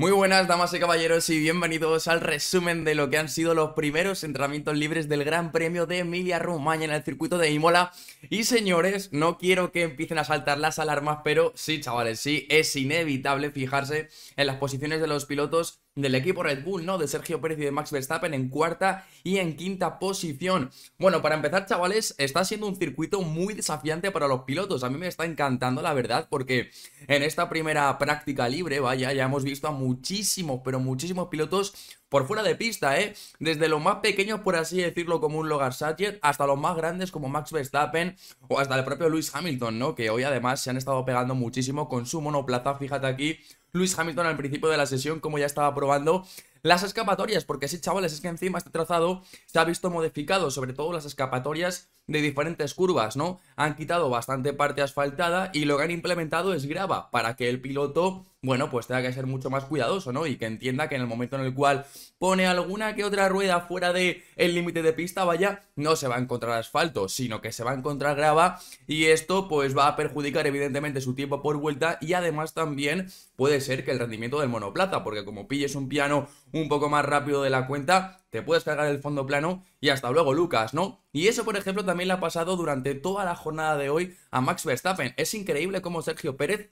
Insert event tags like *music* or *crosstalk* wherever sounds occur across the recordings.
Muy buenas damas y caballeros y bienvenidos al resumen de lo que han sido los primeros entrenamientos libres del Gran Premio de Emilia Romagna en el circuito de Imola. Y señores, no quiero que empiecen a saltar las alarmas, pero sí, chavales, sí, es inevitable fijarse en las posiciones de los pilotos del equipo Red Bull, ¿no? De Sergio Pérez y de Max Verstappen en cuarta y en quinta posición. Bueno, para empezar, chavales, está siendo un circuito muy desafiante para los pilotos. A mí me está encantando, la verdad, porque en esta primera práctica libre, vaya, ya hemos visto a muchísimos, pero muchísimos pilotos por fuera de pista, ¿eh? Desde los más pequeños, por así decirlo, como un Logar Satchet hasta los más grandes como Max Verstappen o hasta el propio Lewis Hamilton, ¿no? Que hoy además se han estado pegando muchísimo con su monoplaza, fíjate aquí, Lewis Hamilton al principio de la sesión, como ya estaba probando las escapatorias, porque sí, chavales es que encima este trazado se ha visto modificado, sobre todo las escapatorias de diferentes curvas, ¿no? Han quitado bastante parte asfaltada y lo que han implementado es grava para que el piloto bueno, pues tenga que ser mucho más cuidadoso, ¿no? Y que entienda que en el momento en el cual pone alguna que otra rueda fuera del el límite de pista, vaya, no se va a encontrar asfalto, sino que se va a encontrar grava y esto pues va a perjudicar evidentemente su tiempo por vuelta y además también puede ser que el rendimiento del monoplaza, porque como pilles un piano un poco más rápido de la cuenta, te puedes cargar el fondo plano y hasta luego Lucas, ¿no? Y eso, por ejemplo, también le ha pasado durante toda la jornada de hoy a Max Verstappen. Es increíble cómo Sergio Pérez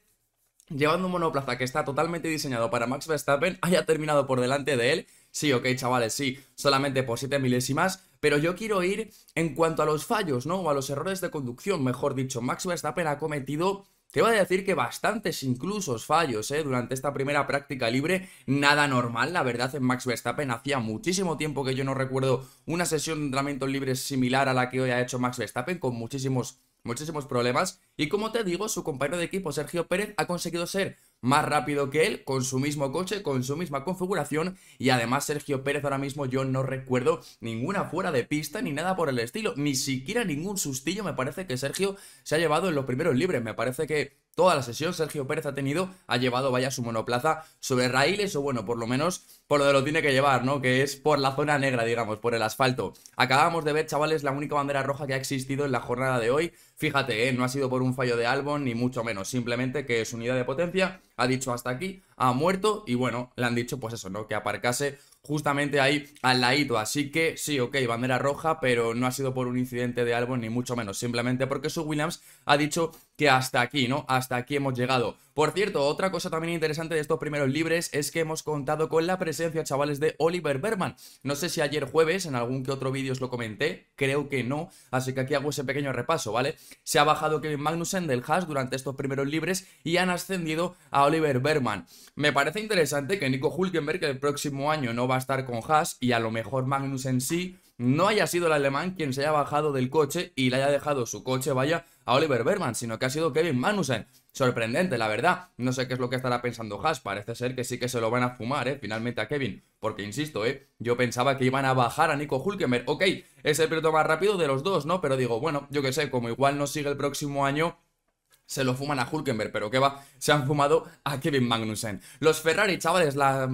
llevando un monoplaza que está totalmente diseñado para Max Verstappen, haya terminado por delante de él. Sí, ok, chavales, sí, solamente por 7 milésimas, pero yo quiero ir en cuanto a los fallos, ¿no? O a los errores de conducción, mejor dicho. Max Verstappen ha cometido te voy a decir que bastantes incluso, fallos ¿eh? durante esta primera práctica libre, nada normal, la verdad, en Max Verstappen. Hacía muchísimo tiempo que yo no recuerdo una sesión de entrenamiento libre similar a la que hoy ha hecho Max Verstappen, con muchísimos muchísimos problemas. Y como te digo, su compañero de equipo Sergio Pérez ha conseguido ser más rápido que él, con su mismo coche, con su misma configuración. Y además Sergio Pérez ahora mismo yo no recuerdo ninguna fuera de pista ni nada por el estilo. Ni siquiera ningún sustillo me parece que Sergio se ha llevado en los primeros libres. Me parece que toda la sesión Sergio Pérez ha tenido, ha llevado vaya su monoplaza sobre raíles o bueno, por lo menos por lo de lo tiene que llevar, ¿no? Que es por la zona negra, digamos, por el asfalto. Acabamos de ver, chavales, la única bandera roja que ha existido en la jornada de hoy. Fíjate, ¿eh? no ha sido por un fallo de Albon, ni mucho menos. Simplemente que su unidad de potencia ha dicho hasta aquí, ha muerto y bueno, le han dicho pues eso, ¿no? Que aparcase justamente ahí al ladito. Así que sí, ok, bandera roja, pero no ha sido por un incidente de algo, ni mucho menos, simplemente porque su Williams ha dicho que hasta aquí, ¿no? Hasta aquí hemos llegado. Por cierto, otra cosa también interesante de estos primeros libres es que hemos contado con la presencia, chavales, de Oliver Berman. No sé si ayer jueves, en algún que otro vídeo os lo comenté, creo que no, así que aquí hago ese pequeño repaso, ¿vale? Se ha bajado Kevin Magnussen del Haas durante estos primeros libres y han ascendido a Oliver Berman. Me parece interesante que Nico Hulkenberg el próximo año no va a estar con Haas y a lo mejor Magnussen sí, no haya sido el alemán quien se haya bajado del coche y le haya dejado su coche, vaya, a Oliver Berman, sino que ha sido Kevin Manusen. Sorprendente, la verdad. No sé qué es lo que estará pensando Haas. Parece ser que sí que se lo van a fumar, ¿eh? Finalmente a Kevin. Porque, insisto, ¿eh? Yo pensaba que iban a bajar a Nico Hulkenberg. Ok, es el piloto más rápido de los dos, ¿no? Pero digo, bueno, yo qué sé, como igual no sigue el próximo año, se lo fuman a Hulkenberg, pero qué va, se han fumado a Kevin Magnussen. Los Ferrari, chavales, las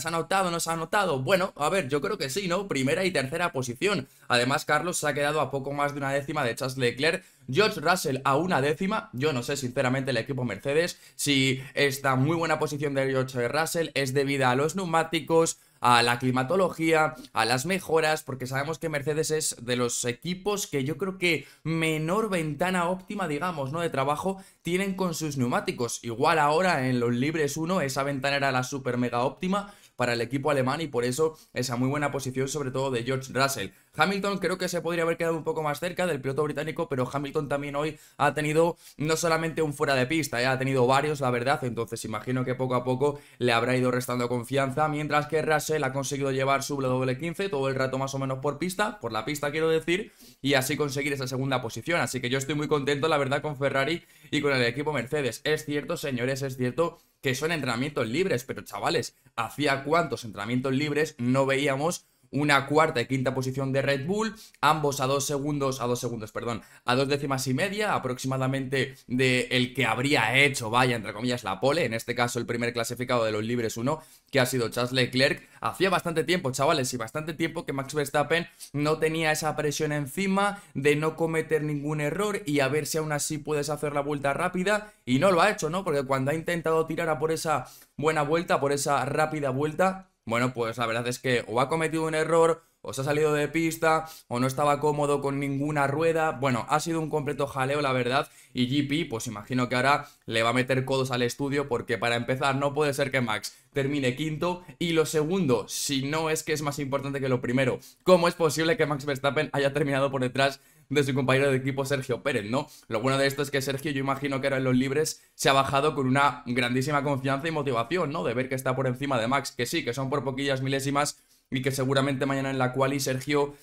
¿se ha notado, no se ha notado? Bueno, a ver, yo creo que sí, ¿no? Primera y tercera posición. Además, Carlos se ha quedado a poco más de una décima de Charles Leclerc, George Russell a una décima. Yo no sé, sinceramente, el equipo Mercedes, si esta muy buena posición de George Russell es debida a los neumáticos, a la climatología, a las mejoras, porque sabemos que Mercedes es de los equipos que yo creo que menor ventana óptima, digamos, ¿no? De trabajo tienen con sus neumáticos. Igual ahora en los libres 1 esa ventana era la super mega óptima, para el equipo alemán y por eso esa muy buena posición sobre todo de George Russell. Hamilton creo que se podría haber quedado un poco más cerca del piloto británico, pero Hamilton también hoy ha tenido no solamente un fuera de pista, eh, ha tenido varios, la verdad, entonces imagino que poco a poco le habrá ido restando confianza, mientras que Russell ha conseguido llevar su W15 todo el rato más o menos por pista, por la pista quiero decir, y así conseguir esa segunda posición, así que yo estoy muy contento, la verdad, con Ferrari y con el equipo Mercedes. Es cierto, señores, es cierto que son entrenamientos libres, pero chavales, ¿hacía cuántos entrenamientos libres no veíamos una cuarta y quinta posición de Red Bull, ambos a dos segundos, a dos segundos, perdón, a dos décimas y media aproximadamente de el que habría hecho, vaya, entre comillas, la pole, en este caso el primer clasificado de los libres 1, que ha sido Charles Leclerc. Hacía bastante tiempo, chavales, y bastante tiempo que Max Verstappen no tenía esa presión encima de no cometer ningún error y a ver si aún así puedes hacer la vuelta rápida y no lo ha hecho, ¿no? Porque cuando ha intentado tirar a por esa buena vuelta, por esa rápida vuelta, bueno, pues la verdad es que o ha cometido un error, o se ha salido de pista, o no estaba cómodo con ninguna rueda. Bueno, ha sido un completo jaleo, la verdad. Y GP, pues imagino que ahora le va a meter codos al estudio, porque para empezar, no puede ser que Max termine quinto. Y lo segundo, si no es que es más importante que lo primero, ¿cómo es posible que Max Verstappen haya terminado por detrás de su compañero de equipo Sergio Pérez, ¿no? Lo bueno de esto es que Sergio, yo imagino que ahora en los libres se ha bajado con una grandísima confianza y motivación, ¿no? De ver que está por encima de Max, que sí, que son por poquillas milésimas y que seguramente mañana en la quali Sergio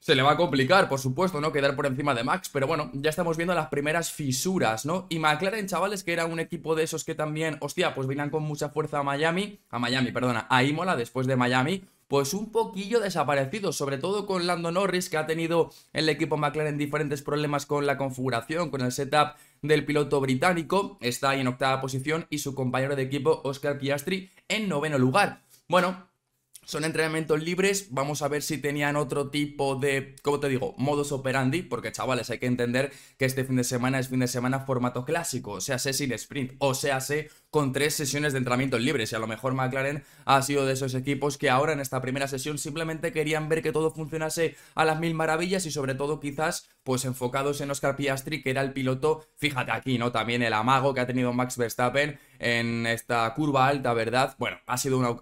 se le va a complicar, por supuesto, ¿no? Quedar por encima de Max, pero bueno, ya estamos viendo las primeras fisuras, ¿no? Y McLaren, chavales, que era un equipo de esos que también, hostia, pues vinieron con mucha fuerza a Miami, a Miami, perdona, a Imola después de Miami, pues un poquillo desaparecido, sobre todo con Lando Norris, que ha tenido el equipo McLaren diferentes problemas con la configuración, con el setup del piloto británico, está ahí en octava posición, y su compañero de equipo, Oscar Piastri, en noveno lugar. Bueno, son entrenamientos libres, vamos a ver si tenían otro tipo de, ¿cómo te digo?, Modos operandi, porque chavales, hay que entender que este fin de semana es fin de semana formato clásico, o sea, sé sin sprint, o sea, hace con tres sesiones de entrenamientos libres, y a lo mejor McLaren ha sido de esos equipos que ahora en esta primera sesión simplemente querían ver que todo funcionase a las mil maravillas y sobre todo quizás pues enfocados en Oscar Piastri, que era el piloto, fíjate aquí, ¿no? También el amago que ha tenido Max Verstappen en esta curva alta, ¿verdad? Bueno, ha sido una... *laughs*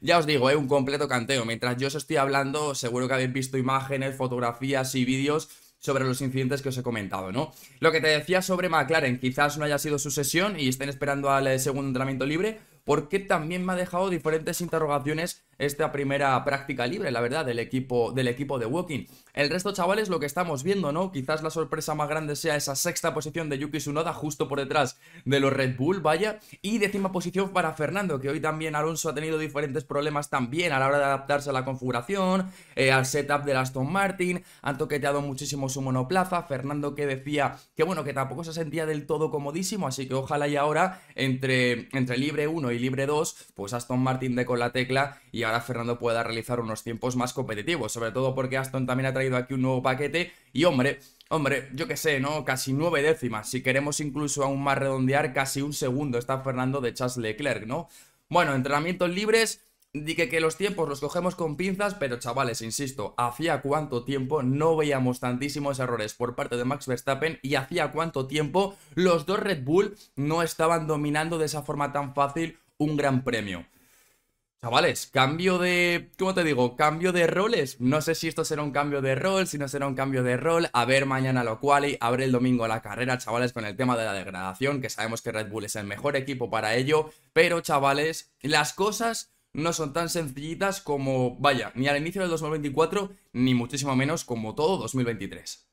Ya os digo, ¿eh? un completo canteo. Mientras yo os estoy hablando, seguro que habéis visto imágenes, fotografías y vídeos sobre los incidentes que os he comentado, ¿no? Lo que te decía sobre McLaren, quizás no haya sido su sesión y estén esperando al eh, segundo entrenamiento libre, porque también me ha dejado diferentes interrogaciones esta primera práctica libre, la verdad, del equipo, del equipo de walking El resto, chavales, lo que estamos viendo, ¿no? Quizás la sorpresa más grande sea esa sexta posición de Yuki Tsunoda, justo por detrás de los Red Bull, vaya. Y décima posición para Fernando, que hoy también Alonso ha tenido diferentes problemas también a la hora de adaptarse a la configuración, eh, al setup de Aston Martin, han toqueteado muchísimo su monoplaza. Fernando que decía que, bueno, que tampoco se sentía del todo comodísimo, así que ojalá y ahora, entre, entre Libre 1 y Libre 2, pues Aston Martin de con la tecla y Fernando pueda realizar unos tiempos más competitivos, sobre todo porque Aston también ha traído aquí un nuevo paquete y hombre, hombre, yo que sé, ¿no? Casi nueve décimas, si queremos incluso aún más redondear, casi un segundo está Fernando de Charles Leclerc, ¿no? Bueno, entrenamientos libres, Dije que los tiempos los cogemos con pinzas, pero chavales, insisto, hacía cuánto tiempo no veíamos tantísimos errores por parte de Max Verstappen y hacía cuánto tiempo los dos Red Bull no estaban dominando de esa forma tan fácil un gran premio. Chavales, cambio de. ¿Cómo te digo? Cambio de roles. No sé si esto será un cambio de rol, si no será un cambio de rol. A ver mañana lo cual y abre el domingo la carrera, chavales, con el tema de la degradación, que sabemos que Red Bull es el mejor equipo para ello. Pero, chavales, las cosas no son tan sencillitas como, vaya, ni al inicio del 2024, ni muchísimo menos como todo 2023.